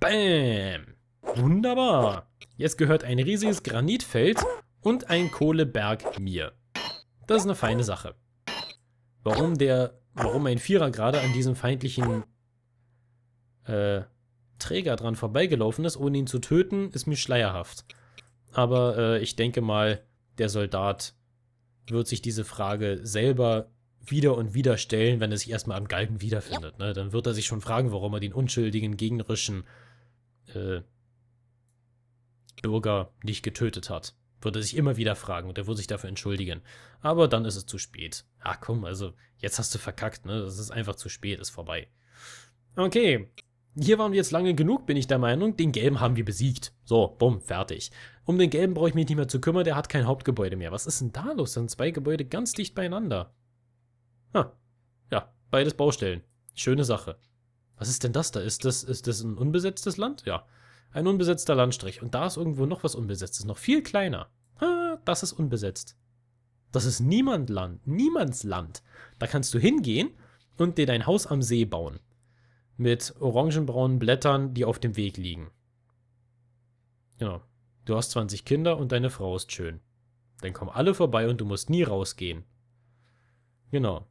Bäm! Wunderbar! Jetzt gehört ein riesiges Granitfeld und ein Kohleberg mir. Das ist eine feine Sache. Warum der, warum ein Vierer gerade an diesem feindlichen äh, Träger dran vorbeigelaufen ist, ohne ihn zu töten, ist mir schleierhaft. Aber äh, ich denke mal, der Soldat wird sich diese Frage selber wieder und wieder stellen, wenn er sich erstmal am Galgen wiederfindet. Ja. Ne? Dann wird er sich schon fragen, warum er den unschuldigen gegnerischen äh, Bürger nicht getötet hat. Wird er sich immer wieder fragen und er wird sich dafür entschuldigen. Aber dann ist es zu spät. Ach komm, also jetzt hast du verkackt, ne? Das ist einfach zu spät, ist vorbei. Okay. Hier waren wir jetzt lange genug, bin ich der Meinung. Den Gelben haben wir besiegt. So, bumm, fertig. Um den Gelben brauche ich mich nicht mehr zu kümmern, der hat kein Hauptgebäude mehr. Was ist denn da los? Das sind zwei Gebäude ganz dicht beieinander. Ha. Ja, beides Baustellen. Schöne Sache. Was ist denn das da? Ist das, ist das ein unbesetztes Land? Ja. Ein unbesetzter Landstrich. Und da ist irgendwo noch was Unbesetztes. Noch viel kleiner. Ha, das ist unbesetzt. Das ist Niemandland. Niemandsland. Da kannst du hingehen und dir dein Haus am See bauen. Mit orangenbraunen Blättern, die auf dem Weg liegen. Genau. Du hast 20 Kinder und deine Frau ist schön. Dann kommen alle vorbei und du musst nie rausgehen. Genau.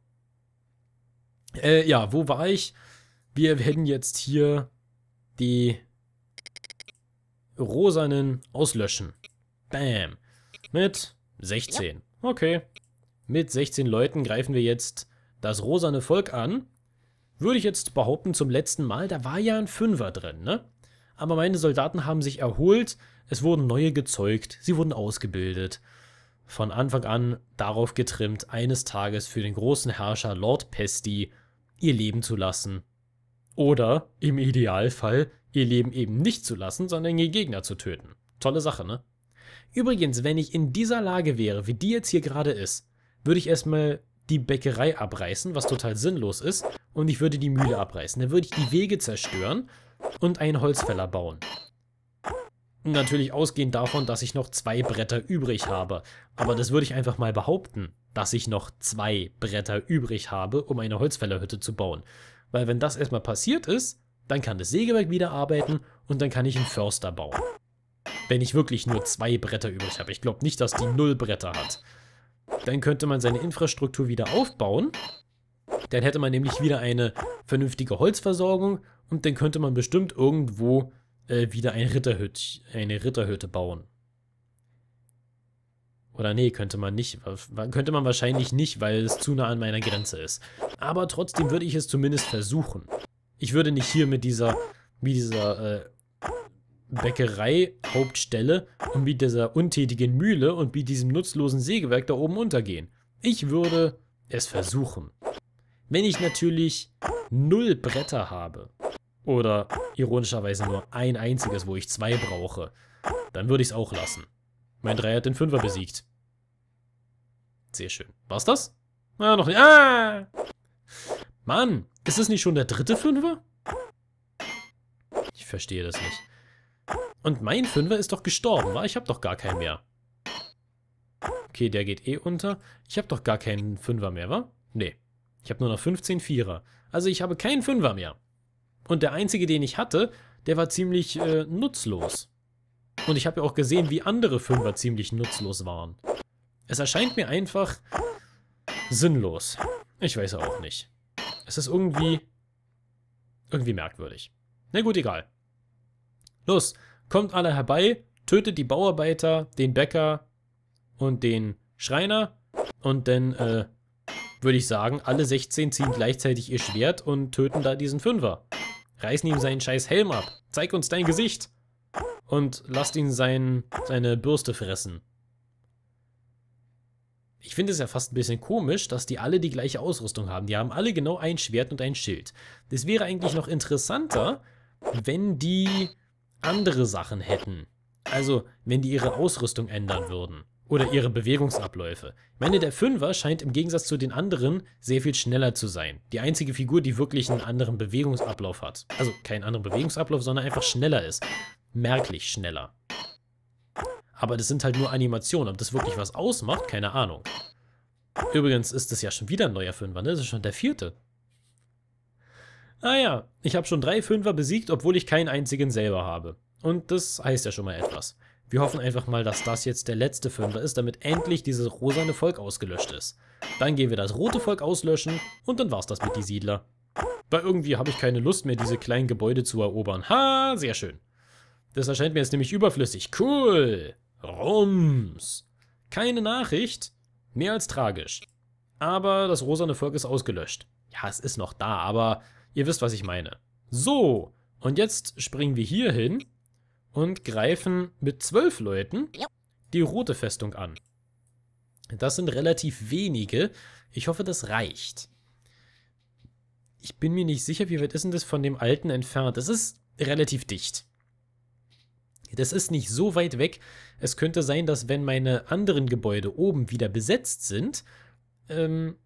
Äh, ja, wo war ich? Wir werden jetzt hier die rosanen auslöschen. Bam. Mit 16. Okay. Mit 16 Leuten greifen wir jetzt das rosane Volk an. Würde ich jetzt behaupten, zum letzten Mal, da war ja ein Fünfer drin, ne? Aber meine Soldaten haben sich erholt, es wurden neue gezeugt, sie wurden ausgebildet. Von Anfang an darauf getrimmt, eines Tages für den großen Herrscher Lord Pesti ihr Leben zu lassen. Oder im Idealfall ihr Leben eben nicht zu lassen, sondern ihr Gegner zu töten. Tolle Sache, ne? Übrigens, wenn ich in dieser Lage wäre, wie die jetzt hier gerade ist, würde ich erstmal die Bäckerei abreißen, was total sinnlos ist, und ich würde die Mühle abreißen. Dann würde ich die Wege zerstören und einen Holzfäller bauen. Natürlich ausgehend davon, dass ich noch zwei Bretter übrig habe. Aber das würde ich einfach mal behaupten dass ich noch zwei Bretter übrig habe, um eine Holzfällerhütte zu bauen. Weil wenn das erstmal passiert ist, dann kann das Sägewerk wieder arbeiten und dann kann ich einen Förster bauen. Wenn ich wirklich nur zwei Bretter übrig habe. Ich glaube nicht, dass die null Bretter hat. Dann könnte man seine Infrastruktur wieder aufbauen. Dann hätte man nämlich wieder eine vernünftige Holzversorgung und dann könnte man bestimmt irgendwo äh, wieder ein Ritterhüt, eine Ritterhütte bauen. Oder nee, könnte man nicht. Könnte man wahrscheinlich nicht, weil es zu nah an meiner Grenze ist. Aber trotzdem würde ich es zumindest versuchen. Ich würde nicht hier mit dieser, mit dieser äh, Bäckerei-Hauptstelle und mit dieser untätigen Mühle und mit diesem nutzlosen Sägewerk da oben untergehen. Ich würde es versuchen. Wenn ich natürlich null Bretter habe oder ironischerweise nur ein einziges, wo ich zwei brauche, dann würde ich es auch lassen. Mein Dreier hat den Fünfer besiegt. Sehr schön. War's das? Ah, noch nicht. Ah! Mann, ist das nicht schon der dritte Fünfer? Ich verstehe das nicht. Und mein Fünfer ist doch gestorben, wa? Ich habe doch gar keinen mehr. Okay, der geht eh unter. Ich habe doch gar keinen Fünfer mehr, wa? Nee. Ich habe nur noch 15 Vierer. Also ich habe keinen Fünfer mehr. Und der einzige, den ich hatte, der war ziemlich äh, nutzlos. Und ich habe ja auch gesehen, wie andere Fünfer ziemlich nutzlos waren. Es erscheint mir einfach sinnlos. Ich weiß auch nicht. Es ist irgendwie... Irgendwie merkwürdig. Na gut, egal. Los, kommt alle herbei, tötet die Bauarbeiter, den Bäcker und den Schreiner. Und dann, äh, würde ich sagen, alle 16 ziehen gleichzeitig ihr Schwert und töten da diesen Fünfer. Reißen ihm seinen scheiß Helm ab. Zeig uns dein Gesicht. Und lasst ihn sein, seine Bürste fressen ich finde es ja fast ein bisschen komisch, dass die alle die gleiche Ausrüstung haben. Die haben alle genau ein Schwert und ein Schild. Das wäre eigentlich noch interessanter, wenn die andere Sachen hätten. Also, wenn die ihre Ausrüstung ändern würden. Oder ihre Bewegungsabläufe. Ich meine, der Fünfer scheint im Gegensatz zu den anderen sehr viel schneller zu sein. Die einzige Figur, die wirklich einen anderen Bewegungsablauf hat. Also keinen anderen Bewegungsablauf, sondern einfach schneller ist. Merklich schneller. Aber das sind halt nur Animationen. Ob das wirklich was ausmacht, keine Ahnung. Übrigens ist das ja schon wieder ein neuer Fünfer, ne? Das ist schon der vierte. Naja, ah ich habe schon drei Fünfer besiegt, obwohl ich keinen einzigen selber habe. Und das heißt ja schon mal etwas. Wir hoffen einfach mal, dass das jetzt der letzte Fünfer ist, damit endlich dieses rosane Volk ausgelöscht ist. Dann gehen wir das rote Volk auslöschen und dann war's das mit die Siedler. Weil irgendwie habe ich keine Lust mehr, diese kleinen Gebäude zu erobern. Ha, sehr schön. Das erscheint mir jetzt nämlich überflüssig. Cool. Rums. Keine Nachricht. Mehr als tragisch. Aber das rosane Volk ist ausgelöscht. Ja, es ist noch da, aber ihr wisst, was ich meine. So, und jetzt springen wir hier hin und greifen mit zwölf Leuten die rote Festung an. Das sind relativ wenige. Ich hoffe, das reicht. Ich bin mir nicht sicher, wie weit ist denn das von dem alten entfernt? Das ist relativ dicht. Das ist nicht so weit weg. Es könnte sein, dass wenn meine anderen Gebäude oben wieder besetzt sind, ähm,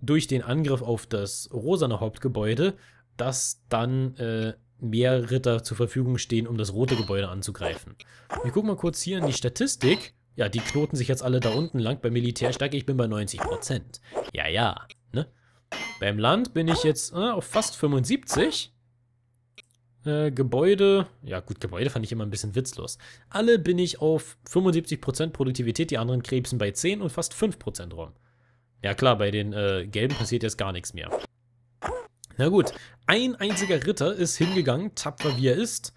durch den Angriff auf das rosane Hauptgebäude, dass dann äh, mehr Ritter zur Verfügung stehen, um das rote Gebäude anzugreifen. Wir gucken mal kurz hier in die Statistik. Ja, die knoten sich jetzt alle da unten lang. Bei Militärstärke, ich bin bei 90%. Ja, ja. Ne? Beim Land bin ich jetzt äh, auf fast 75. Äh, Gebäude, ja gut, Gebäude fand ich immer ein bisschen witzlos. Alle bin ich auf 75% Produktivität, die anderen krebsen bei 10 und fast 5% rum. Ja klar, bei den äh, Gelben passiert jetzt gar nichts mehr. Na gut, ein einziger Ritter ist hingegangen, tapfer wie er ist,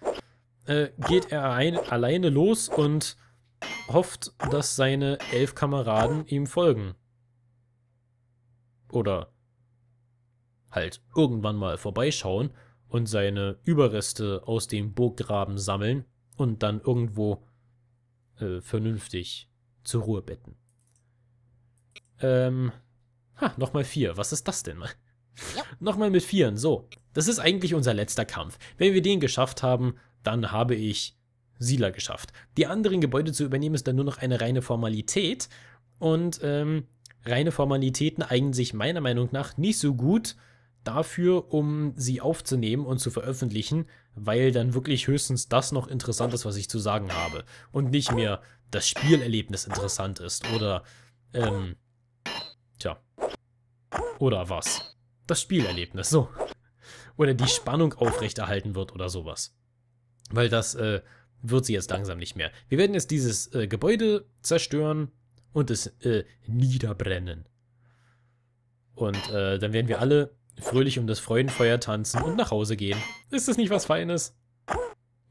äh, geht er ein, alleine los und hofft, dass seine elf Kameraden ihm folgen. Oder halt irgendwann mal vorbeischauen und seine Überreste aus dem Burggraben sammeln und dann irgendwo äh, vernünftig zur Ruhe betten. Ähm, ha, nochmal vier. Was ist das denn? Ja. nochmal mit vieren, so. Das ist eigentlich unser letzter Kampf. Wenn wir den geschafft haben, dann habe ich Sila geschafft. Die anderen Gebäude zu übernehmen ist dann nur noch eine reine Formalität und ähm, reine Formalitäten eignen sich meiner Meinung nach nicht so gut dafür, um sie aufzunehmen und zu veröffentlichen, weil dann wirklich höchstens das noch interessant ist, was ich zu sagen habe. Und nicht mehr das Spielerlebnis interessant ist oder, ähm, tja, oder was. Das Spielerlebnis, so. Oder die Spannung aufrechterhalten wird oder sowas. Weil das, äh, wird sie jetzt langsam nicht mehr. Wir werden jetzt dieses äh, Gebäude zerstören und es äh, niederbrennen. Und äh, dann werden wir alle fröhlich um das Freudenfeuer tanzen und nach Hause gehen. Ist das nicht was Feines?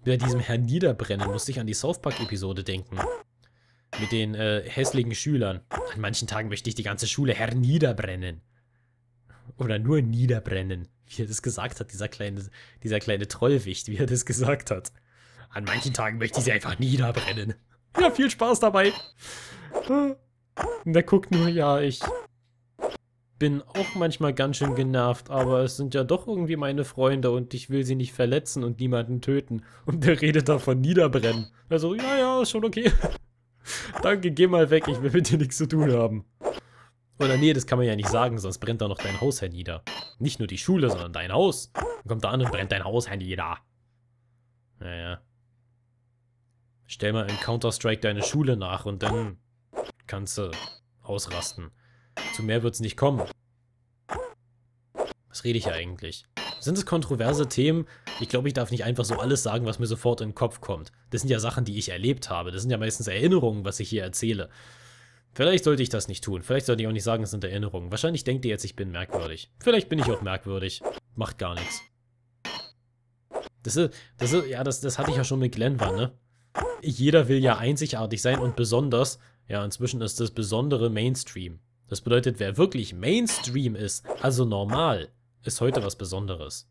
Bei diesem Herrn Niederbrennen musste ich an die South Park-Episode denken. Mit den äh, hässlichen Schülern. An manchen Tagen möchte ich die ganze Schule Herr Niederbrennen. Oder nur Niederbrennen, wie er das gesagt hat, dieser kleine, dieser kleine Trollwicht, wie er das gesagt hat. An manchen Tagen möchte ich sie einfach niederbrennen. Ja, viel Spaß dabei. Und er guckt nur, ja, ich bin auch manchmal ganz schön genervt, aber es sind ja doch irgendwie meine Freunde und ich will sie nicht verletzen und niemanden töten. Und der redet davon niederbrennen. Also, ja, ja, ist schon okay. Danke, geh mal weg, ich will mit dir nichts zu tun haben. Oder nee, das kann man ja nicht sagen, sonst brennt da noch dein Haus hernieder. Nicht nur die Schule, sondern dein Haus. Dann kommt da an und brennt dein Haus hernieder. Naja. Stell mal in Counter-Strike deine Schule nach und dann kannst du ausrasten. Zu mehr wird's nicht kommen. Was rede ich eigentlich? Sind es kontroverse Themen? Ich glaube, ich darf nicht einfach so alles sagen, was mir sofort in den Kopf kommt. Das sind ja Sachen, die ich erlebt habe. Das sind ja meistens Erinnerungen, was ich hier erzähle. Vielleicht sollte ich das nicht tun. Vielleicht sollte ich auch nicht sagen, es sind Erinnerungen. Wahrscheinlich denkt ihr jetzt, ich bin merkwürdig. Vielleicht bin ich auch merkwürdig. Macht gar nichts. Das ist, das ist, ja, das, das hatte ich ja schon mit Glenva, ne? Jeder will ja einzigartig sein und besonders. Ja, inzwischen ist das Besondere Mainstream. Das bedeutet, wer wirklich Mainstream ist, also normal, ist heute was Besonderes.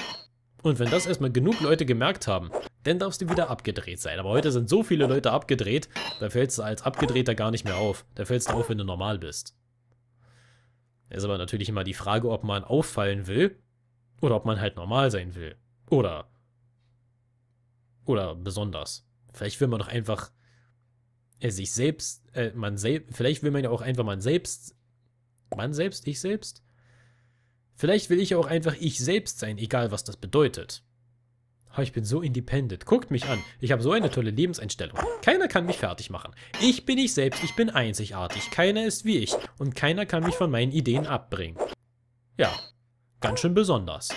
Und wenn das erstmal genug Leute gemerkt haben, dann darfst du wieder abgedreht sein. Aber heute sind so viele Leute abgedreht, da fällst du als Abgedrehter gar nicht mehr auf. Da fällst du auf, wenn du normal bist. Ist aber natürlich immer die Frage, ob man auffallen will oder ob man halt normal sein will. Oder. Oder besonders. Vielleicht will man doch einfach äh, sich selbst, äh, man selbst, vielleicht will man ja auch einfach man selbst, man selbst, ich selbst, Vielleicht will ich auch einfach ich selbst sein, egal was das bedeutet. Oh, ich bin so independent. Guckt mich an. Ich habe so eine tolle Lebenseinstellung. Keiner kann mich fertig machen. Ich bin ich selbst, ich bin einzigartig. Keiner ist wie ich und keiner kann mich von meinen Ideen abbringen. Ja, ganz schön besonders.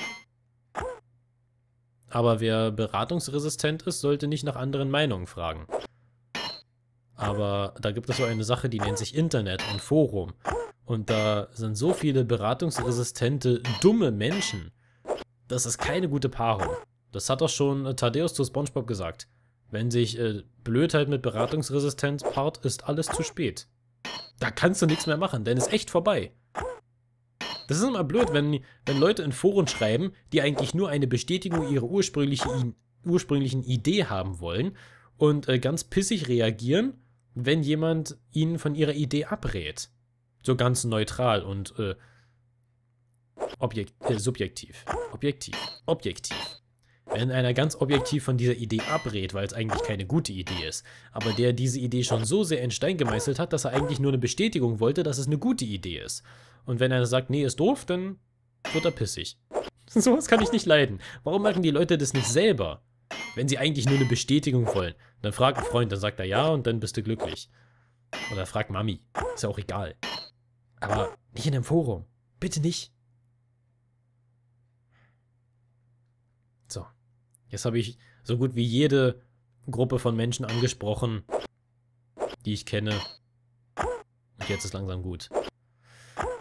Aber wer beratungsresistent ist, sollte nicht nach anderen Meinungen fragen. Aber da gibt es so eine Sache, die nennt sich Internet und Forum. Und da sind so viele beratungsresistente, dumme Menschen. Das ist keine gute Paarung. Das hat doch schon äh, Thaddeus zu Spongebob gesagt. Wenn sich äh, Blödheit mit Beratungsresistenz paart, ist alles zu spät. Da kannst du nichts mehr machen, denn ist echt vorbei. Das ist immer blöd, wenn, wenn Leute in Foren schreiben, die eigentlich nur eine Bestätigung ihrer ursprüngliche, ursprünglichen Idee haben wollen und äh, ganz pissig reagieren, wenn jemand ihnen von ihrer Idee abrät. So ganz neutral und äh, objekt, äh, subjektiv. Objektiv. Objektiv. Wenn einer ganz objektiv von dieser Idee abrät, weil es eigentlich keine gute Idee ist, aber der diese Idee schon so sehr in Stein gemeißelt hat, dass er eigentlich nur eine Bestätigung wollte, dass es eine gute Idee ist. Und wenn einer sagt, nee, ist doof, dann wird er pissig. Sowas kann ich nicht leiden. Warum machen die Leute das nicht selber? Wenn sie eigentlich nur eine Bestätigung wollen. Dann frag einen Freund, dann sagt er ja und dann bist du glücklich. Oder frag Mami. Ist ja auch egal. Aber nicht in dem Forum. Bitte nicht. So. Jetzt habe ich so gut wie jede Gruppe von Menschen angesprochen, die ich kenne. Und jetzt ist langsam gut.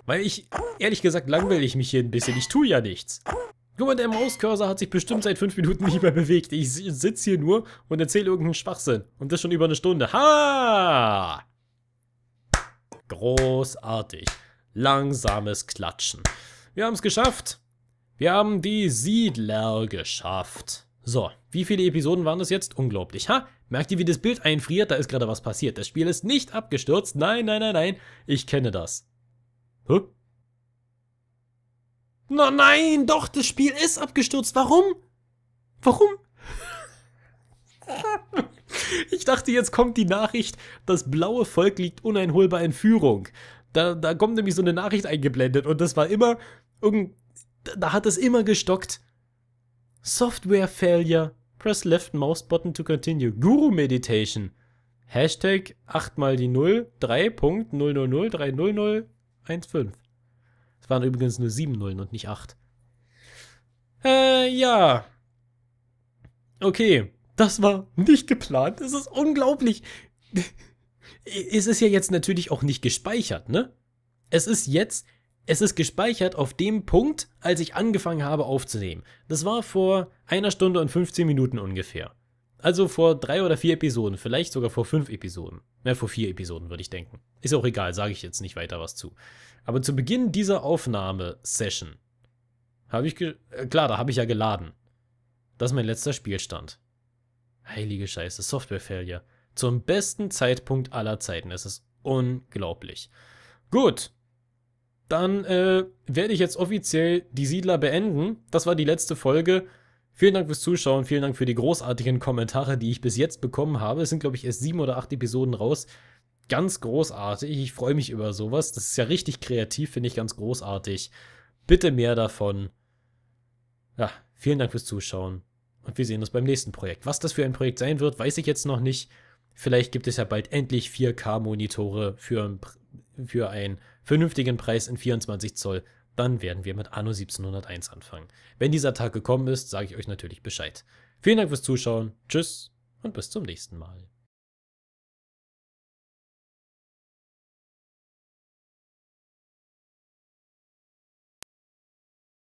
Weil ich, ehrlich gesagt, langweile ich mich hier ein bisschen. Ich tue ja nichts. Guck mal, der Mauscursor hat sich bestimmt seit fünf Minuten nicht mehr bewegt. Ich sitze hier nur und erzähle irgendeinen Schwachsinn. Und das schon über eine Stunde. Ha! Großartig. Langsames Klatschen. Wir haben es geschafft. Wir haben die Siedler geschafft. So, wie viele Episoden waren das jetzt? Unglaublich, ha? Merkt ihr, wie das Bild einfriert? Da ist gerade was passiert. Das Spiel ist nicht abgestürzt. Nein, nein, nein, nein. Ich kenne das. Hä? Na nein, doch, das Spiel ist abgestürzt. Warum? Warum? Ich dachte, jetzt kommt die Nachricht, das blaue Volk liegt uneinholbar in Führung. Da, da kommt nämlich so eine Nachricht eingeblendet und das war immer irgend. Da hat es immer gestockt. Software Failure. Press left mouse button to continue. Guru Meditation. Hashtag 8 mal die 0 3.000300015. Es waren übrigens nur 7 Nullen und nicht 8. Äh, ja. Okay. Das war nicht geplant. Das ist unglaublich. Es ist ja jetzt natürlich auch nicht gespeichert, ne? Es ist jetzt, es ist gespeichert auf dem Punkt, als ich angefangen habe aufzunehmen. Das war vor einer Stunde und 15 Minuten ungefähr. Also vor drei oder vier Episoden, vielleicht sogar vor fünf Episoden. Na, ja, vor vier Episoden würde ich denken. Ist auch egal, sage ich jetzt nicht weiter was zu. Aber zu Beginn dieser Aufnahmesession habe ich, äh, klar, da habe ich ja geladen. Das ist mein letzter Spielstand. Heilige Scheiße, Software-Failure. Zum besten Zeitpunkt aller Zeiten. Es ist unglaublich. Gut. Dann äh, werde ich jetzt offiziell die Siedler beenden. Das war die letzte Folge. Vielen Dank fürs Zuschauen, vielen Dank für die großartigen Kommentare, die ich bis jetzt bekommen habe. Es sind, glaube ich, erst sieben oder acht Episoden raus. Ganz großartig. Ich freue mich über sowas. Das ist ja richtig kreativ, finde ich ganz großartig. Bitte mehr davon. Ja, vielen Dank fürs Zuschauen. Und wir sehen uns beim nächsten Projekt. Was das für ein Projekt sein wird, weiß ich jetzt noch nicht. Vielleicht gibt es ja bald endlich 4K-Monitore für, für einen vernünftigen Preis in 24 Zoll. Dann werden wir mit Anno 1701 anfangen. Wenn dieser Tag gekommen ist, sage ich euch natürlich Bescheid. Vielen Dank fürs Zuschauen, tschüss und bis zum nächsten Mal.